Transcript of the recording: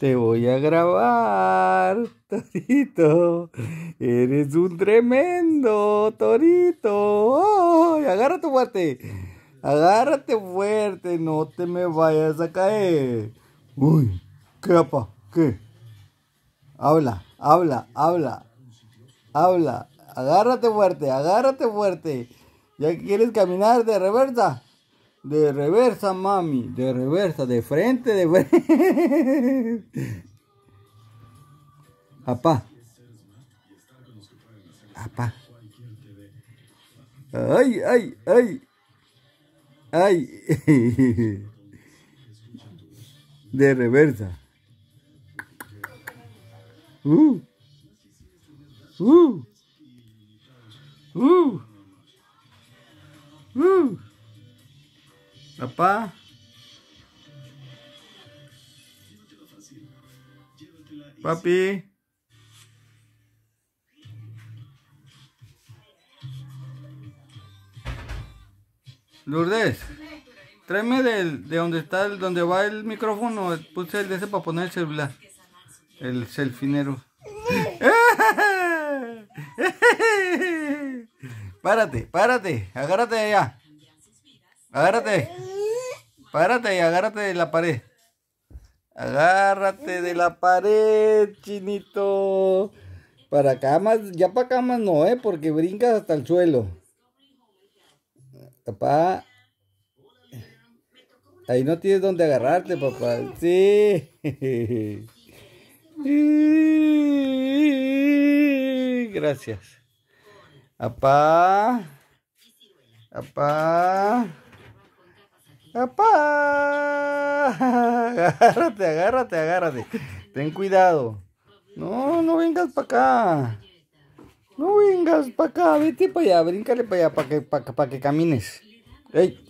Te voy a grabar, Torito. Eres un tremendo Torito. Oh, agárrate fuerte. Agárrate fuerte. No te me vayas a caer. Uy, ¿qué apa? ¿Qué? Habla, habla, habla. Habla. Agárrate fuerte, agárrate fuerte. ¿Ya quieres caminar de reversa? De reversa, mami. De reversa, de frente, de frente. Papá. Papá. Ay, ay, ay. Ay. De reversa. Uh. Uh. Uh. Uh. Papi. Lourdes, tráeme de donde está, el, donde va el micrófono, puse el de ese para poner el celular, el selfinero. párate, párate, agárrate allá. Agárrate. Párate y agárrate de la pared. Agárrate de la pared, chinito. Para camas, ya para camas no, ¿eh? Porque brincas hasta el suelo. Papá. Ahí no tienes donde agarrarte, papá. Sí. Gracias. Papá. Papá. ¡Apá! Agárrate, agárrate, agárrate. Ten cuidado. No, no vengas para acá. No vengas para acá, vete para allá, bríncale para allá para que, que camines. ¡Ey!